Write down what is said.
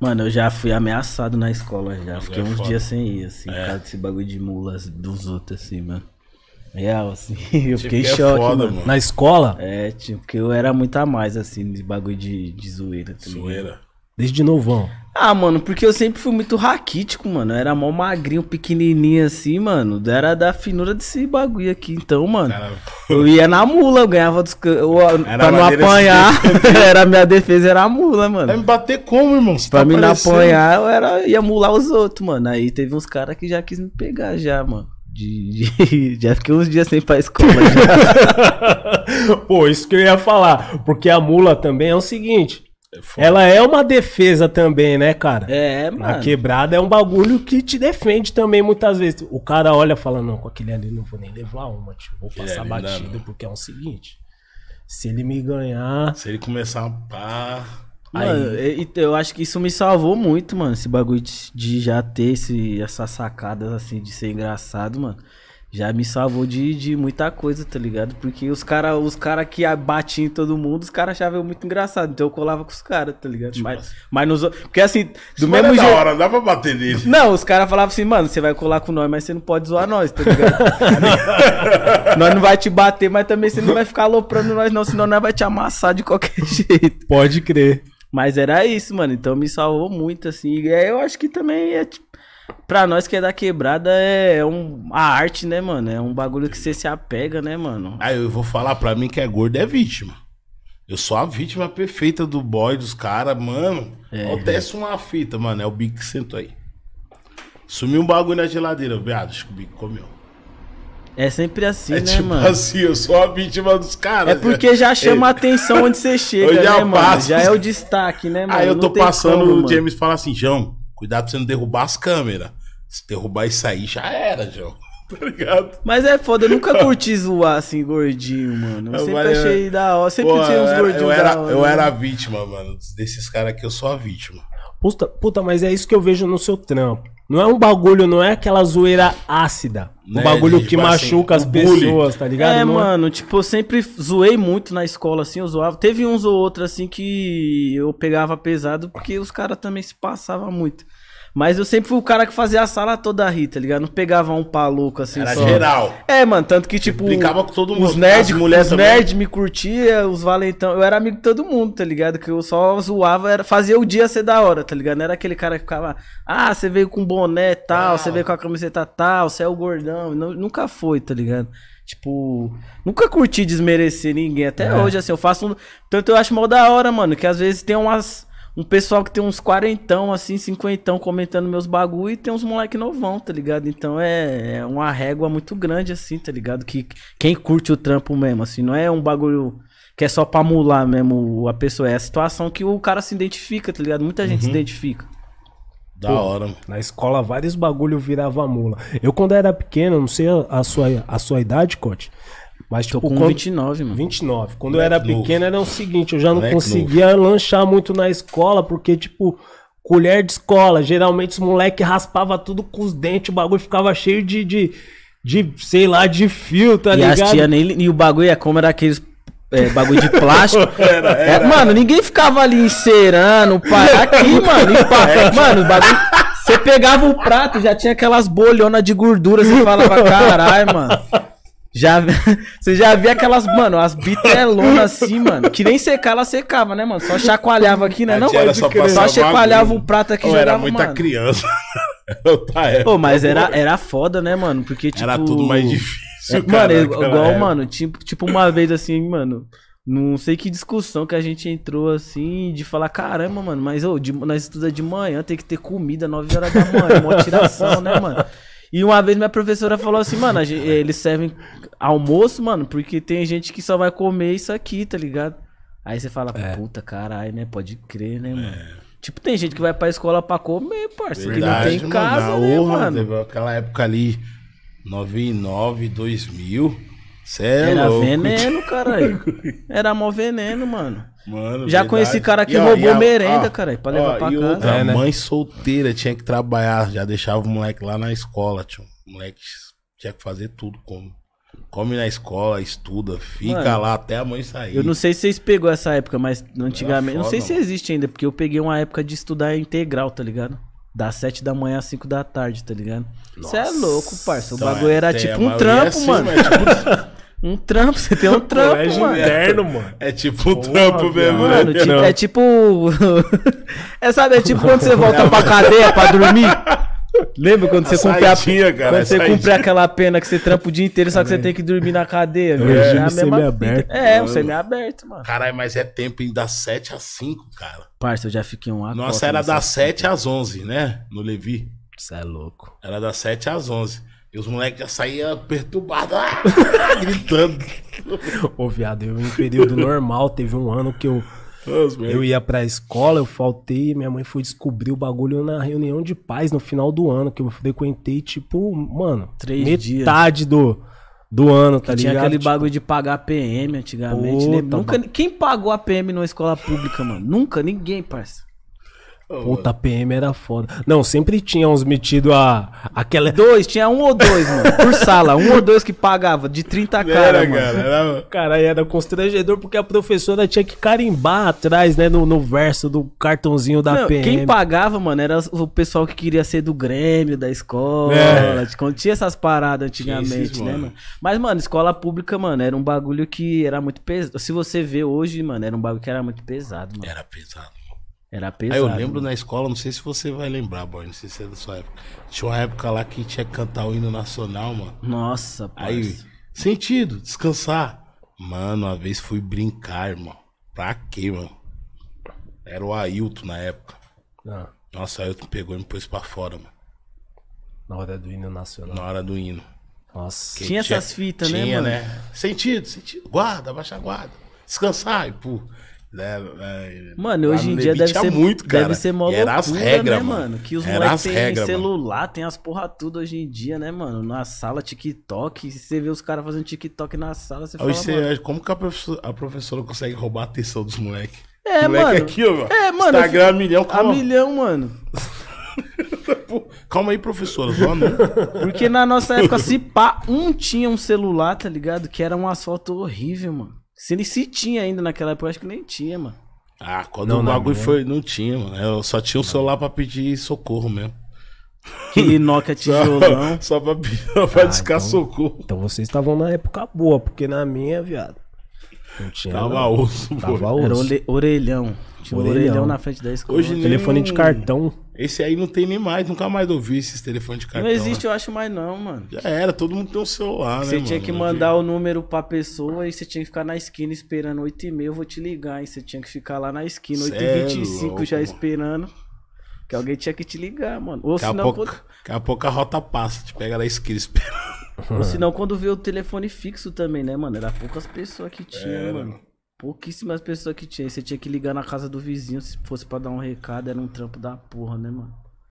Mano, eu já fui ameaçado na escola já. Mas Fiquei é uns foda. dias sem ir, assim, é. por causa desse bagulho de mulas dos outros, assim, mano. Real, assim. Eu tipo fiquei em é choque. Foda, mano. Mano. Na escola? É, tipo, porque eu era muito a mais, assim, de bagulho de, de zoeira. Tá zoeira? Desde novão. Ah, mano, porque eu sempre fui muito raquítico, mano. Eu era mó magrinho, pequenininho assim, mano. Era da finura desse bagulho aqui. Então, mano, era... eu ia na mula, eu ganhava dos. Eu, pra não assim, apanhar, né? era minha defesa era a mula, mano. Vai me bater como, irmão? Você pra tá me não apanhar, eu era, ia mular os outros, mano. Aí teve uns caras que já quis me pegar já, mano. De, de, já fiquei uns dias sem pra escola. Pô, isso que eu ia falar. Porque a mula também é o seguinte. É foda. Ela é uma defesa também, né, cara? É, mano. A quebrada é um bagulho que te defende também muitas vezes. O cara olha e fala: não, com aquele ali não vou nem levar uma, tipo, vou passar batida, não, porque é o um seguinte. Se ele me ganhar. Se ele começar a pá. aí... eu, eu acho que isso me salvou muito, mano. Esse bagulho de, de já ter esse, essas sacadas assim, de ser engraçado, mano já me salvou de, de muita coisa, tá ligado? Porque os caras os cara que batiam em todo mundo, os caras achavam muito engraçado. Então eu colava com os caras, tá ligado? Tipo, mas, assim. mas nos Porque assim, do mesmo é jeito. da hora, dá pra bater nele. Não, os caras falavam assim, mano, você vai colar com nós, mas você não pode zoar nós, tá ligado? nós não vai te bater, mas também você não vai ficar aloprando nós, não, senão nós vai te amassar de qualquer jeito. Pode crer. Mas era isso, mano. Então me salvou muito, assim. E eu acho que também é tipo Pra nós que é da quebrada, é, é um, a arte, né, mano? É um bagulho que você se apega, né, mano? Aí eu vou falar pra mim que é gordo é vítima. Eu sou a vítima perfeita do boy, dos caras, mano. É, Acontece é. uma fita, mano. É o bico que sentou aí. Sumiu um bagulho na geladeira, viado. Acho que o bico comeu. É sempre assim, é né, tipo mano? assim, eu sou a vítima dos caras. É porque né? já chama é. a atenção onde você chega, né, mano? Já é o destaque, né, mano? Aí eu tô passando, como, o James fala assim, João, Cuidado pra você não derrubar as câmeras. Se derrubar e sair, já era, João. Tá ligado? Mas é foda, eu nunca curti zoar assim, gordinho, mano. Eu sempre achei da hora. Sempre tinha uns gordinhos. Eu era, eu né? era a vítima, mano. Desses caras aqui, eu sou a vítima. Puta, puta, mas é isso que eu vejo no seu trampo. Não é um bagulho, não é aquela zoeira ácida. Né, um bagulho que tipo assim, machuca assim, as pessoas, tá ligado? É, não é- mano, é... tipo, eu sempre zoei muito na escola, assim, eu zoava. Teve uns ou outros, assim, que eu pegava pesado, porque os caras também se passavam muito. Mas eu sempre fui o cara que fazia a sala toda rir, tá ligado? Não pegava um paluco assim Era só. geral. É, mano, tanto que tipo... Brincava com todo mundo. Os nerds os nerd me curtia, os valentão. Eu era amigo de todo mundo, tá ligado? Que eu só zoava, era, fazia o dia ser da hora, tá ligado? Não era aquele cara que ficava... Ah, você veio com boné tal, ah. você veio com a camiseta tal, você é o gordão. Não, nunca foi, tá ligado? Tipo, nunca curti desmerecer ninguém. Até é. hoje, assim, eu faço um... Tanto eu acho mal da hora, mano, que às vezes tem umas um pessoal que tem uns quarentão, assim, cinquentão comentando meus bagulho e tem uns moleque novão, tá ligado? Então é, é, uma régua muito grande, assim, tá ligado? Que quem curte o trampo mesmo, assim, não é um bagulho que é só pra mular mesmo a pessoa, é a situação que o cara se identifica, tá ligado? Muita gente uhum. se identifica. Da Pô, hora. Na escola vários bagulho virava mula. Eu quando era pequeno, não sei a sua, a sua idade, Cote, mas tipo, tô com quando, 29, mano. 29. Quando Moleque eu era novo. pequeno era o seguinte, eu já não Moleque conseguia novo. lanchar muito na escola, porque, tipo, colher de escola, geralmente os moleques raspava tudo com os dentes, o bagulho ficava cheio de, de, de sei lá, de fio, tá e ligado? As tia nem, e o bagulho é como era aqueles é, bagulho de plástico. Era, é, era, mano, ninguém ficava ali encerando, pai. aqui, mano. É. mano, o bagulho. Você pegava o prato, já tinha aquelas bolhonas de gordura, você falava, caralho, mano. Já, você já via aquelas, mano, as bitelonas é assim, mano. Que nem secar, ela secava, né, mano? Só chacoalhava aqui, né? Não, era só, só chacoalhava o prato aqui e jogava, era muita mano. criança. Pô, mas era, era foda, né, mano? Porque, tipo... Era tudo mais difícil, é, cara. Mano, igual, mano, tipo, tipo uma vez assim, mano... Não sei que discussão que a gente entrou assim, de falar, caramba, mano, mas ô, de, nós estudamos de manhã, tem que ter comida 9 horas da manhã, uma atiração, né, mano? E uma vez minha professora falou assim, mano, gente, eles servem almoço, mano, porque tem gente que só vai comer isso aqui, tá ligado? Aí você fala, é. puta, caralho, né? Pode crer, né, mano? É. Tipo, tem gente que vai pra escola pra comer, parceiro, Verdade, que não tem mano, casa, né, honra, mano? Aquela época ali, 99, 2000... Cê é Era louco. veneno, caralho. Era mó veneno, mano. Mano, Já verdade. conheci cara que e, ó, roubou a, merenda, ó, caralho, pra levar ó, pra casa. Outra, é, né? Mãe solteira tinha que trabalhar, já deixava o moleque lá na escola, tio. O moleque tinha que fazer tudo como. Come na escola, estuda, fica mano, lá até a mãe sair. Eu não sei se vocês pegou essa época, mas antigamente. Foda, não sei se existe ainda, porque eu peguei uma época de estudar integral, tá ligado? Das 7 da manhã às 5 da tarde, tá ligado? Você é louco, parça. O então, bagulho é, era tipo um é trampo, é assim, mano. Mas, é tipo, um trampo, você tem um trampo. Colégio mano. interno, mano. É tipo um trampo mesmo, né? mano. Tipo, é tipo. é, sabe, é tipo quando você volta pra cadeia pra dormir. Lembra quando a você cumpre a pena? Quando a você cumpre aquela pena que você trampa o dia inteiro, só que você tem que dormir na cadeia, É, É, um semi-aberto. É, é, um semi-aberto, mano. Caralho, mas é tempo em das 7 às 5, cara. Parça, eu já fiquei um Nossa, era das 7 às 11, né? No Levi. Isso é louco. Era das 7 às 11. E os moleques já saíam perturbados, ah, gritando. Ô, viado, eu em período normal, teve um ano que eu. Ah, eu ia pra escola, eu faltei, minha mãe foi descobrir o bagulho na reunião de paz no final do ano, que eu frequentei, tipo, mano, Três metade dias. do do ano, tá que ligado? Tinha aquele tipo... bagulho de pagar a PM antigamente, Pô, né? Nunca, Quem pagou a PM numa escola pública, mano? Nunca, ninguém, parça. Puta, PM era foda. Não, sempre tinha uns metido a. Aquela. Dois, tinha um ou dois, mano. Por sala, um ou dois que pagava, de 30 cara. Era, mano. cara. Era... Cara, era constrangedor porque a professora tinha que carimbar atrás, né? No, no verso do cartãozinho da Não, PM. Quem pagava, mano, era o pessoal que queria ser do Grêmio, da escola. É. Tinha essas paradas antigamente, né, mano? Mas, mano, escola pública, mano, era um bagulho que era muito pesado. Se você vê hoje, mano, era um bagulho que era muito pesado, mano. Era pesado. Era pesado. Aí eu lembro né? na escola, não sei se você vai lembrar, boy, não sei se é da sua época. Tinha uma época lá que tinha que cantar o hino nacional, mano. Nossa, pai. Aí, sentido, descansar. Mano, uma vez fui brincar, irmão. Pra quê, mano? Era o Ailton na época. Ah. Nossa, o Ailton pegou e me pôs pra fora, mano. Na hora do hino nacional. Na hora do hino. Nossa. Tinha, tinha essas fitas, né, mano? Tinha, né? Sentido, sentido. Guarda, baixa guarda. Descansar, e pô. Né? É, mano, hoje em dia deve ser muito, cara. Deve ser mó loucura, era as regras, né, mano? Que os moleques têm regra, celular, mano. tem as porra tudo hoje em dia, né, mano? Na sala, TikTok. Você vê os caras fazendo TikTok na sala, você hoje fala, você, Como que a professora, a professora consegue roubar a atenção dos moleques? É, moleque mano. aqui, ó. É, mano. Instagram milhão. Calma. A milhão, mano. Calma aí, professora, só não. Né? Porque na nossa época, se pá, um tinha um celular, tá ligado? Que era um asfalto horrível, mano. Se ele se tinha ainda naquela época, eu acho que nem tinha, mano. Ah, quando não, o bagulho não, foi. Não tinha, mano. Eu só tinha o celular pra pedir socorro mesmo. e Nokia tijolão. Só, só pra, pra ah, então, socorro. Então vocês estavam na época boa, porque na minha, viado. Não tinha. Tava osso, Tava osso. Era orelhão. Tinha orelhão. orelhão na frente da escola. Hoje telefone nem... de cartão. Esse aí não tem nem mais, nunca mais ouvi esses telefones de cartão. Não existe, né? eu acho mais não, mano. Já era, todo mundo tem um celular, você né? Você tinha mano? que mandar o número pra pessoa e você tinha que ficar na esquina esperando 8h30, eu vou te ligar, hein? Você tinha que ficar lá na esquina, 8h25 é já esperando. Que alguém tinha que te ligar, mano. Ou senão. A pouco, quando... Daqui a pouco a rota passa, te pega na esquina esperando. Ou senão, quando vê o telefone fixo também, né, mano? Era poucas pessoas que tinha, era. mano pouquíssimas pessoas que tinha. Você tinha que ligar na casa do vizinho se fosse pra dar um recado, era um trampo da porra, né, mano?